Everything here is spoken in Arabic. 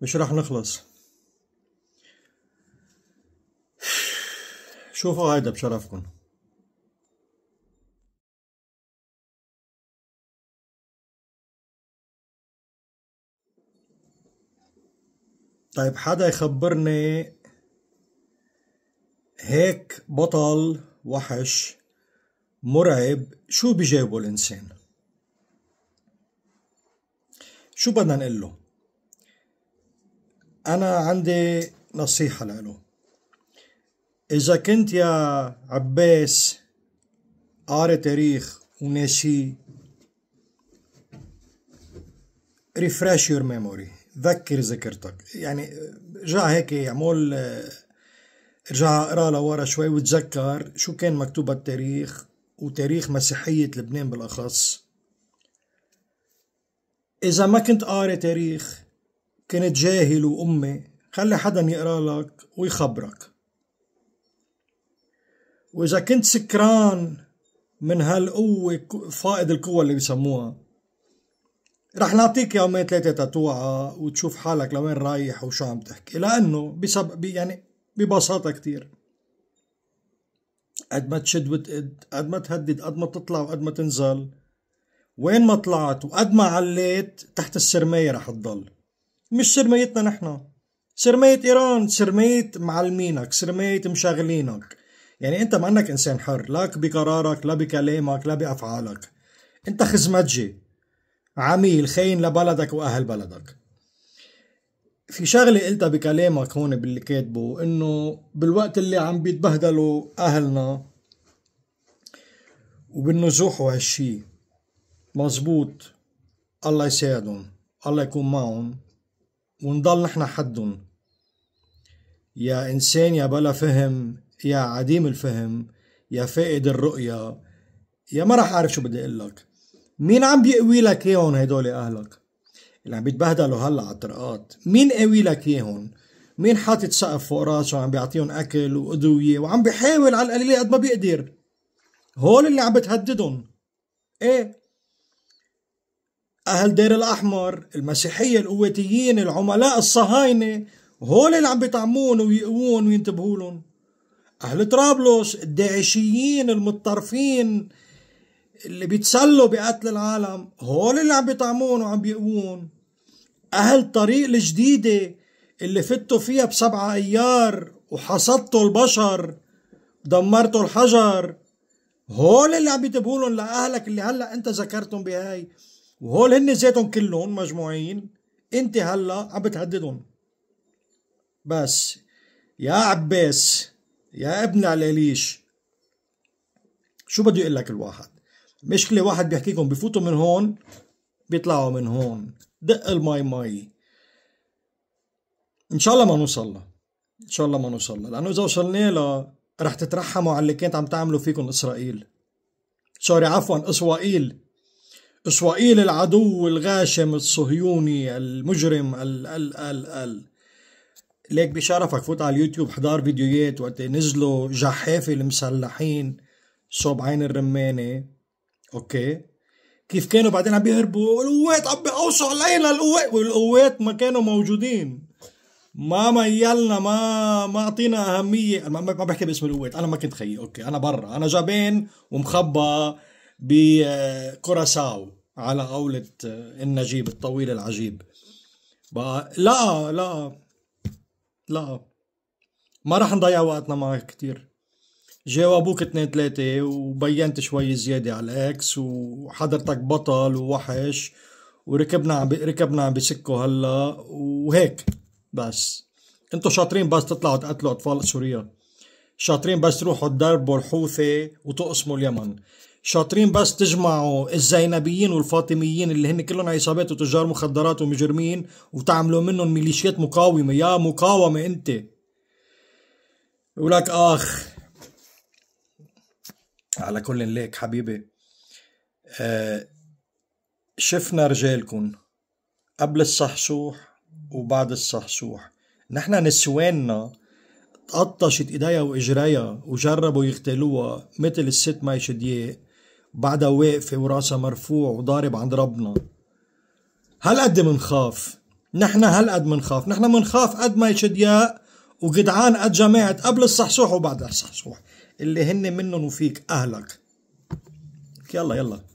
مش راح نخلص شوفوا هيدا بشرفكم طيب حدا يخبرني هيك بطل وحش مرعب شو بجيبه الإنسان شو بدنا نقول له أنا عندي نصيحة له إذا كنت يا عباس قاري تاريخ وناسي ريفرش يور ميموري ذكر ذاكرتك يعني ارجع هيك اعمل ارجع اقرا لورا شوي وتذكر شو كان مكتوب التاريخ وتاريخ مسيحية لبنان بالأخص إذا ما كنت قاري تاريخ كنت جاهل وأمي خلي حدا يقرا لك ويخبرك وإذا كنت سكران من هالقوة فائد القوة اللي بيسموها رح نعطيك يومين ثلاثة تتوعة وتشوف حالك لوين رايح وشو عم تحكي لأنه بسبب يعني ببساطة كتير قد ما تشد وتقد قد ما تهدد قد ما تطلع وقد ما تنزل وين ما طلعت وقد ما عليت تحت السرمية رح تضل مش سرميتنا نحن شرمية إيران شرمية معلمينك شرمية مشغلينك يعني أنت ما أنك إنسان حر لا بقرارك لا بكلامك لا بأفعالك أنت خزمتجي عميل خاين لبلدك وأهل بلدك في شغلة قلتها بكلامك هون باللي كاتبه إنه بالوقت اللي عم بيتبهدلوا أهلنا وبالنزوح وهالشي مزبوط الله يساعدهم الله يكون معهم ونضل نحن حدن يا إنسان يا بلا فهم يا عديم الفهم يا فائد الرؤية يا ما رح أعرف شو بدي أقول لك مين عم بيقوي لك إياهم هدول أهلك اللي عم بيتبهدلوا هلا على الطرقات مين قوي لك إياهم مين حاطط سقف فوق راسه وعم بيعطيهم أكل وأدوية وعم بيحاول على القليلة قد ما بيقدر هول اللي عم بتهددهم ايه أهل دير الأحمر المسيحية القواتيين العملاء الصهاينة هول اللي عم بيطعمون ويقوون وينتبهوا لهم أهل طرابلس الداعشيين المتطرفين اللي بيتسلوا بقتل العالم هول اللي عم بيطعمون وعم بيقوون أهل طريق الجديدة اللي فتوا فيها بسبعة أيار وحصدتوا البشر دمرتوا الحجر هول اللي عم بينتبهوا لهم لأهلك اللي هلأ أنت ذكرتهم بهاي وهول هن ذاتهم كلهم مجموعين انت هلا عم بتهددهم بس يا عباس يا ابن العليش شو بده يقول لك الواحد مشكلة واحد بيحكيكم بفوتوا من هون بيطلعوا من هون دق المي مي ان شاء الله ما نوصل لها ان شاء الله ما نوصل لها لانه اذا وصلنا لها رح تترحموا على اللي كانت عم تعملوا فيكم اسرائيل سوري عفوا اسوائيل إسرائيل العدو الغاشم الصهيوني المجرم ال ال ال ال ليك بشرفك فوت على اليوتيوب حضار فيديوهات وقت نزلوا جحافة المسلحين صوب عين الرمانة أوكي كيف كانوا بعدين عم بيهربوا القوات عم بيقوصوا علينا القوات والقوات ما كانوا موجودين ما ميلنا ما ما اعطينا اهميه ما بحكي باسم القوات انا ما كنت خيي اوكي انا برا انا جبان ومخبى بكوراساو على قولة آه، النجيب الطويل العجيب بقى لا لا لا ما راح نضيع وقتنا معك كتير جاوبوك اثنين ثلاثة وبينت شوي زيادة على الاكس وحضرتك بطل ووحش وركبنا عم ركبنا عم بسكوا هلا وهيك بس انتو شاطرين بس تطلعوا تقتلوا اطفال سوريا شاطرين بس تروحوا تدربوا الحوثي وتقسموا اليمن شاطرين بس تجمعوا الزينبيين والفاطميين اللي هن كلهم عصابات وتجار مخدرات ومجرمين وتعملوا منهم ميليشيات مقاومة يا مقاومة انت ولك اخ على كل ليك حبيبي آه شفنا رجالكن قبل الصحصوح وبعد الصحصوح نحن نسواننا تقطشت ايديا واجريا وجربوا يغتالوها مثل الست ماي شديه بعدها واقفة وراسها مرفوع وضارب عند ربنا هالقد منخاف نحن هالقد منخاف نحن منخاف قد ما يشدياء وجدعان قد جماعة قبل الصحصوح وبعد الصحصوح اللي هن منن وفيك أهلك يلا يلا